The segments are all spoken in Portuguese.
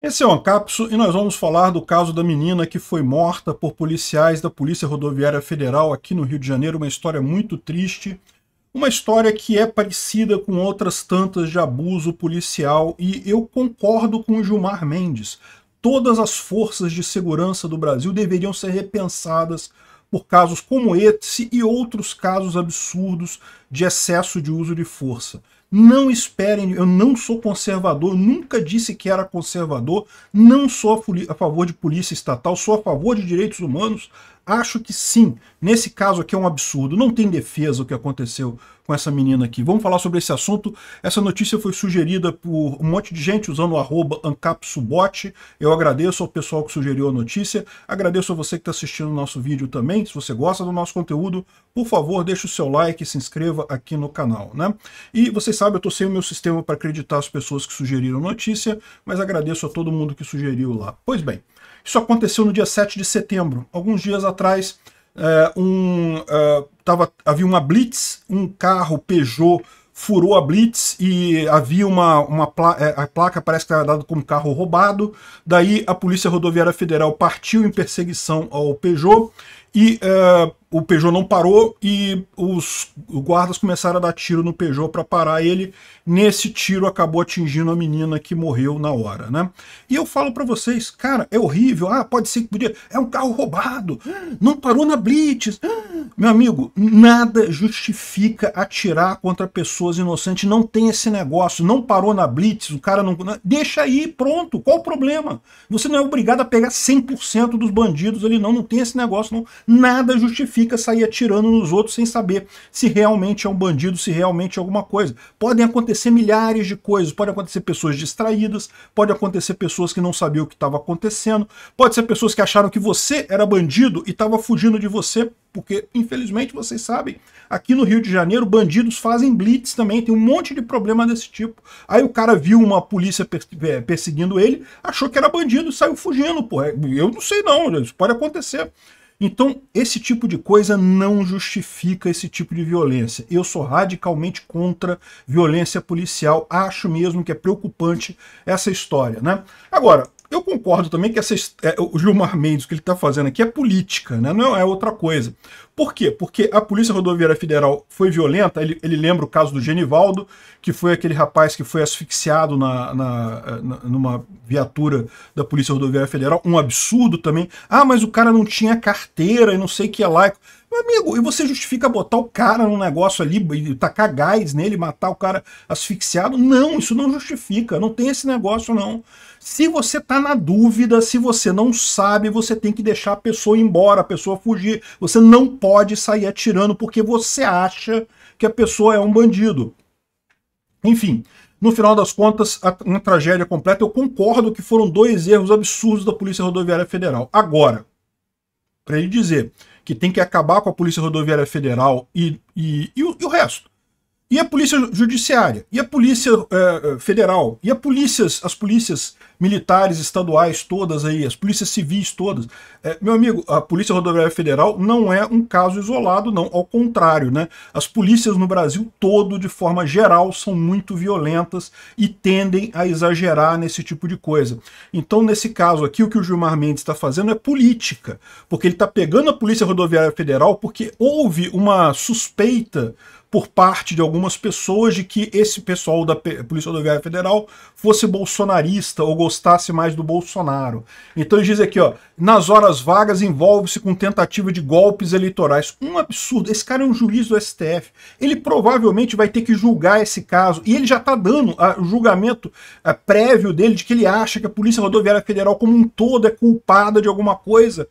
Esse é o Ancapso e nós vamos falar do caso da menina que foi morta por policiais da Polícia Rodoviária Federal aqui no Rio de Janeiro, uma história muito triste, uma história que é parecida com outras tantas de abuso policial e eu concordo com o Gilmar Mendes. Todas as forças de segurança do Brasil deveriam ser repensadas por casos como esse e outros casos absurdos de excesso de uso de força. Não esperem, eu não sou conservador, nunca disse que era conservador, não sou a, a favor de polícia estatal, sou a favor de direitos humanos, Acho que sim. Nesse caso aqui é um absurdo. Não tem defesa o que aconteceu com essa menina aqui. Vamos falar sobre esse assunto. Essa notícia foi sugerida por um monte de gente usando o arroba AncapSubot. Eu agradeço ao pessoal que sugeriu a notícia. Agradeço a você que está assistindo o nosso vídeo também. Se você gosta do nosso conteúdo, por favor, deixe o seu like e se inscreva aqui no canal. né? E vocês sabem, eu estou sem o meu sistema para acreditar as pessoas que sugeriram notícia, mas agradeço a todo mundo que sugeriu lá. Pois bem, isso aconteceu no dia 7 de setembro. Alguns dias atrás, eh, um, eh, tava, havia uma blitz, um carro Peugeot furou a blitz e havia uma, uma eh, a placa parece que era dada como carro roubado. Daí a Polícia Rodoviária Federal partiu em perseguição ao Peugeot e o Peugeot não parou e os guardas começaram a dar tiro no Peugeot para parar ele. Nesse tiro acabou atingindo a menina que morreu na hora, né? E eu falo para vocês, cara, é horrível. Ah, pode ser que podia. É um carro roubado. Não parou na blitz. Meu amigo, nada justifica atirar contra pessoas inocentes. Não tem esse negócio. Não parou na blitz, o cara não... Deixa aí, pronto. Qual o problema? Você não é obrigado a pegar 100% dos bandidos ali, não. Não tem esse negócio, não. Nada justifica sair atirando nos outros sem saber se realmente é um bandido, se realmente é alguma coisa. Podem acontecer milhares de coisas. Pode acontecer pessoas distraídas, pode acontecer pessoas que não sabiam o que estava acontecendo, pode ser pessoas que acharam que você era bandido e estava fugindo de você porque infelizmente vocês sabem, aqui no Rio de Janeiro bandidos fazem blitz também, tem um monte de problema desse tipo. Aí o cara viu uma polícia é, perseguindo ele, achou que era bandido e saiu fugindo, pô. É, eu não sei não, isso pode acontecer. Então, esse tipo de coisa não justifica esse tipo de violência. Eu sou radicalmente contra violência policial. Acho mesmo que é preocupante essa história, né? Agora, eu concordo também que essa, é, o Gilmar Mendes, o que ele está fazendo aqui é política, né? não é, é outra coisa. Por quê? Porque a Polícia Rodoviária Federal foi violenta, ele, ele lembra o caso do Genivaldo, que foi aquele rapaz que foi asfixiado na, na, na, numa viatura da Polícia Rodoviária Federal, um absurdo também. Ah, mas o cara não tinha carteira e não sei o que é lá. Meu amigo, e você justifica botar o cara num negócio ali, tacar gás nele, matar o cara asfixiado? Não, isso não justifica, não tem esse negócio não. Se você tá na dúvida, se você não sabe, você tem que deixar a pessoa ir embora, a pessoa fugir. Você não pode sair atirando porque você acha que a pessoa é um bandido. Enfim, no final das contas, uma tragédia completa. Eu concordo que foram dois erros absurdos da Polícia Rodoviária Federal. Agora, para ele dizer que tem que acabar com a Polícia Rodoviária Federal e, e, e, o, e o, resto. E a Polícia Judiciária, e a Polícia eh, eh, Federal, e a polícias, as polícias militares estaduais todas aí, as polícias civis todas. É, meu amigo, a Polícia Rodoviária Federal não é um caso isolado, não. Ao contrário, né? As polícias no Brasil todo, de forma geral, são muito violentas e tendem a exagerar nesse tipo de coisa. Então, nesse caso aqui, o que o Gilmar Mendes está fazendo é política, porque ele está pegando a Polícia Rodoviária Federal porque houve uma suspeita por parte de algumas pessoas de que esse pessoal da Polícia Rodoviária Federal fosse bolsonarista ou gostasse mais do Bolsonaro. Então ele diz aqui, ó, nas horas vagas envolve-se com tentativa de golpes eleitorais. Um absurdo. Esse cara é um juiz do STF. Ele provavelmente vai ter que julgar esse caso. E ele já está dando ah, o julgamento a, ah, prévio dele de que ele acha que a Polícia Rodoviária Federal como um todo é culpada de alguma coisa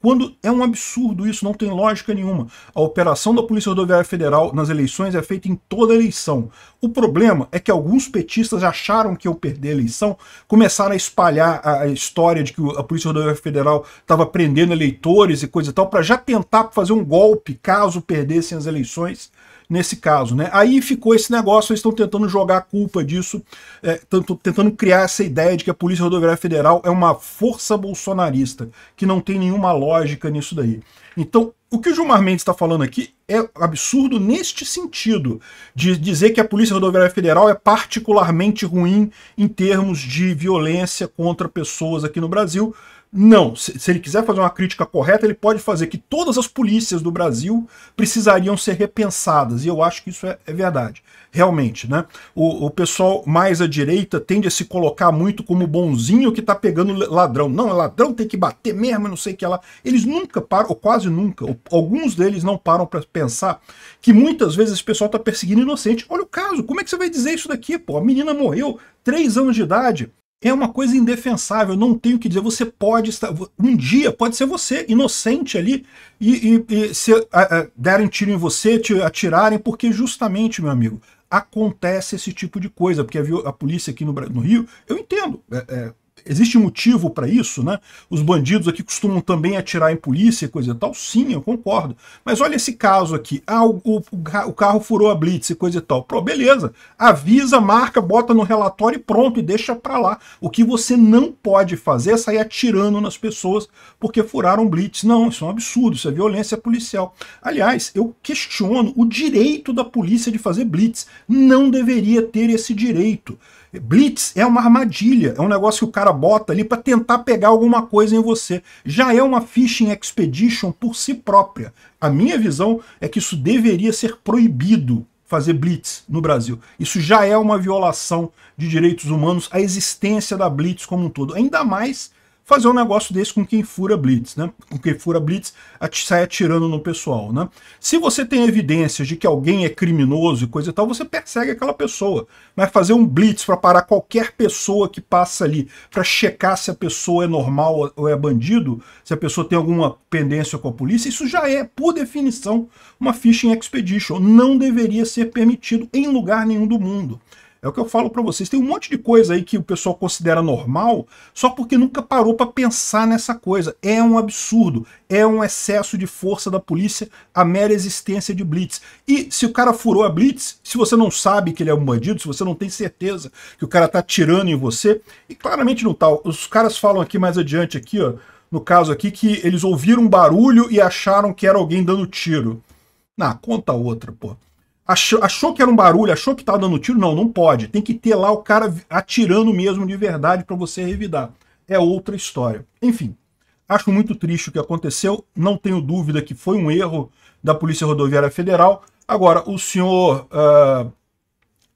quando é um absurdo isso, não tem lógica nenhuma. A operação da Polícia Rodoviária Federal nas eleições é feita em toda eleição. O problema é que alguns petistas acharam que eu perder a eleição, começaram a espalhar a, história de que a Polícia Rodoviária Federal estava prendendo eleitores e coisa e tal, para já tentar fazer um golpe caso perdessem as eleições nesse caso. Né? Aí ficou esse negócio, eles estão tentando jogar a culpa disso, é, tentando criar essa ideia de que a Polícia Rodoviária Federal é uma força bolsonarista, que não tem nenhuma lógica nisso daí. Então, o que o Gilmar Mendes está falando aqui é absurdo neste sentido, de dizer que a Polícia Rodoviária Federal é particularmente ruim em termos de violência contra pessoas aqui no Brasil. Não, se, se ele quiser fazer uma crítica correta, ele pode fazer que todas as polícias do Brasil precisariam ser repensadas, e eu acho que isso é, é verdade, realmente. Né? O, o pessoal mais à direita tende a se colocar muito como bonzinho que está pegando ladrão. Não, é ladrão tem que bater mesmo, não sei o que lá. Eles nunca param, ou quase nunca, ou alguns deles não param para pensar que muitas vezes esse pessoal está perseguindo inocente. Olha o caso, como é que você vai dizer isso daqui, pô? A menina morreu, três anos de idade. É uma coisa indefensável, não tenho o que dizer. Você pode estar. Um dia pode ser você, inocente ali, e, e, e se a, a, derem tiro em você, te atirarem, porque justamente, meu amigo, acontece esse tipo de coisa. Porque a, a polícia aqui no, no Rio, eu entendo, é, é Existe motivo para isso, né? Os bandidos aqui costumam também atirar em polícia e coisa e tal. Sim, eu concordo. Mas olha esse caso aqui. Ah, o, o, o carro furou a blitz e coisa e tal. Pô, beleza. Avisa, marca, bota no relatório e pronto, e deixa para lá. O que você não pode fazer é sair atirando nas pessoas porque furaram blitz. Não, isso é um absurdo, isso é violência policial. Aliás, eu questiono o direito da polícia de fazer blitz. Não deveria ter esse direito. Blitz é uma armadilha, é um negócio que o cara bota ali para tentar pegar alguma coisa em você. Já é uma phishing expedition por si própria. A minha visão é que isso deveria ser proibido fazer blitz no Brasil. Isso já é uma violação de direitos humanos, a existência da blitz como um todo. Ainda mais fazer um negócio desse com quem fura blitz, né? Com quem fura blitz sai atirando no pessoal, né? Se você tem evidências de que alguém é criminoso e coisa e tal, você persegue aquela pessoa. Mas fazer um blitz para parar qualquer pessoa que passa ali, para checar se a pessoa é normal ou é bandido, se a pessoa tem alguma pendência com a polícia, isso já é, por definição, uma phishing expedition. Não deveria ser permitido em lugar nenhum do mundo. É o que eu falo para vocês. Tem um monte de coisa aí que o pessoal considera normal só porque nunca parou para pensar nessa coisa. É um absurdo, é um excesso de força da polícia a mera existência de blitz. E se o cara furou a blitz, se você não sabe que ele é um bandido, se você não tem certeza que o cara tá tirando em você, e claramente não tal. Tá. Os caras falam aqui mais adiante aqui, ó, no caso aqui que eles ouviram um barulho e acharam que era alguém dando tiro. Na ah, conta outra, pô. Achou, achou que era um barulho, achou que estava dando tiro? Não, não pode. Tem que ter lá o cara atirando mesmo de verdade para você revidar. É outra história. Enfim, acho muito triste o que aconteceu. Não tenho dúvida que foi um erro da Polícia Rodoviária Federal. Agora, o senhor uh,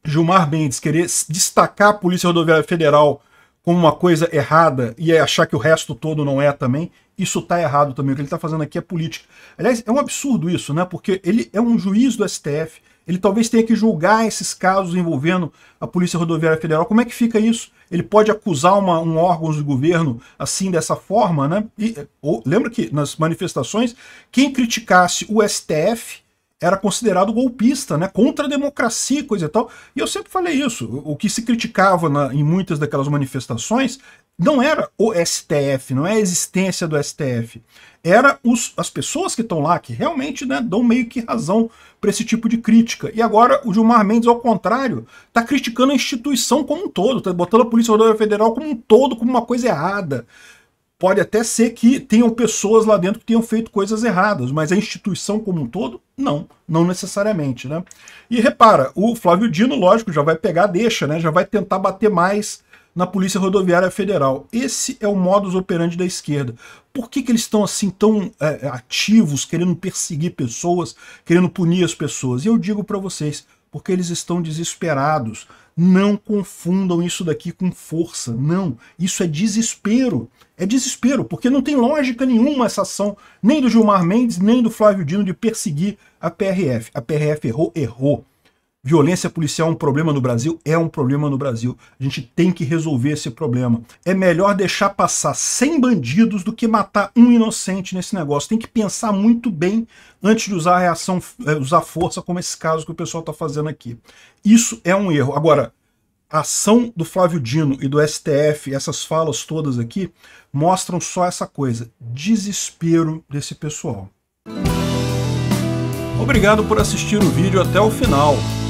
Gilmar Mendes querer destacar a Polícia Rodoviária Federal como uma coisa errada e é achar que o resto todo não é também, isso está errado também. O que ele está fazendo aqui é política. Aliás, é um absurdo isso, né? Porque ele é um juiz do STF, ele talvez tenha que julgar esses casos envolvendo a Polícia Rodoviária Federal. Como é que fica isso? Ele pode acusar uma, um órgão de governo assim, dessa forma, né? E, ou, lembra que nas manifestações, quem criticasse o STF era considerado golpista, né? contra a democracia coisa e tal. E eu sempre falei isso. O que se criticava na, em muitas daquelas manifestações não era o STF, não é a existência do STF era os, as pessoas que estão lá, que realmente né, dão meio que razão para esse tipo de crítica. E agora o Gilmar Mendes, ao contrário, está criticando a instituição como um todo, está botando a Polícia Rodoviária Federal como um todo como uma coisa errada. Pode até ser que tenham pessoas lá dentro que tenham feito coisas erradas, mas a instituição como um todo, não, não necessariamente. Né? E repara, o Flávio Dino, lógico, já vai pegar, deixa, né? já vai tentar bater mais na Polícia Rodoviária Federal. Esse é o modus operandi da esquerda. Por que, que eles estão assim tão é, é ativos, querendo perseguir pessoas, querendo punir as pessoas? E eu digo para vocês, porque eles estão desesperados. Não confundam isso daqui com força, não. Isso é desespero. É desespero, porque não tem lógica nenhuma essa ação, nem do Gilmar Mendes, nem do Flávio Dino, de perseguir a PRF. A PRF errou, errou. Violência policial é um problema no Brasil? É um problema no Brasil. A gente tem que resolver esse problema. É melhor deixar passar 100 bandidos do que matar um inocente nesse negócio. Tem que pensar muito bem antes de usar a reação, eh, usar força, como esse caso que o pessoal está fazendo aqui. Isso é um erro. Agora, a ação do Flávio Dino e do STF, essas falas todas aqui, mostram só essa coisa: desespero desse pessoal. Obrigado por assistir o vídeo até o final.